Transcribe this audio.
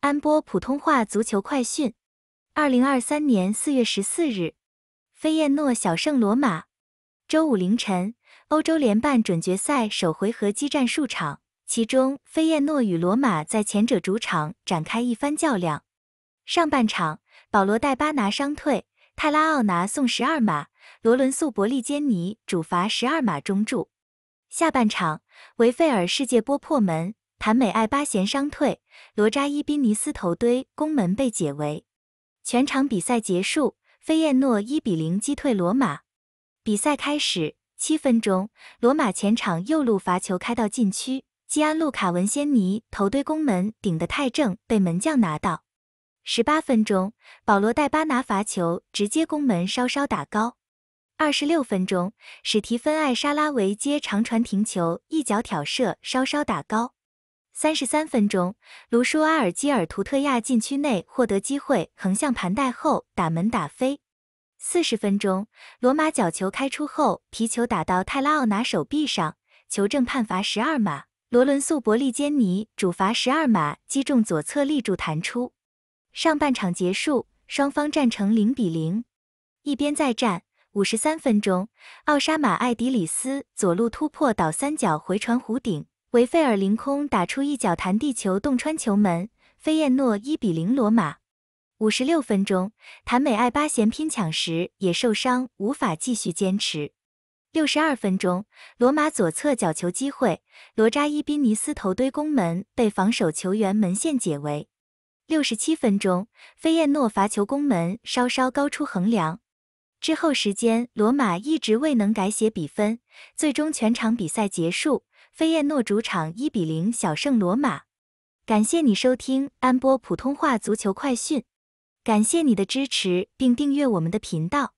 安波普通话足球快讯：二零二三年四月十四日，菲燕诺小胜罗马。周五凌晨，欧洲联办准决赛首回合激战数场，其中菲燕诺与罗马在前者主场展开一番较量。上半场，保罗戴巴拿伤退，泰拉奥拿送十二码，罗伦素博利坚尼主罚十二码中柱。下半场，维费尔世界波破门。谭美爱巴贤伤退，罗扎伊宾尼斯头堆攻门被解围。全场比赛结束，菲燕诺一比零击退罗马。比赛开始七分钟，罗马前场右路罚球开到禁区，基安路卡文先尼头堆攻门顶得太正，被门将拿到。十八分钟，保罗代巴拿罚球直接攻门稍稍打高。二十六分钟，史提芬艾沙拉维接长传停球一脚挑射稍稍打高。三十三分钟，卢舒阿尔基尔图特亚禁区内获得机会，横向盘带后打门打飞。四十分钟，罗马角球开出后，皮球打到泰拉奥拿手臂上，球正判罚十二码，罗伦素博利坚尼主罚十二码击中左侧立柱弹出。上半场结束，双方战成零比零。一边再战，五十三分钟，奥沙马艾迪里斯左路突破倒三角回传弧顶。维费尔凌空打出一脚弹地球洞穿球门，菲耶诺一比零罗马。五十六分钟，谭美爱巴贤拼抢时也受伤，无法继续坚持。六十二分钟，罗马左侧角球机会，罗扎伊宾尼斯头堆攻门被防守球员门线解围。六十七分钟，菲耶诺罚球攻门稍稍高出横梁。之后时间，罗马一直未能改写比分，最终全场比赛结束，飞燕诺主场一比零小胜罗马。感谢你收听安波普通话足球快讯，感谢你的支持并订阅我们的频道。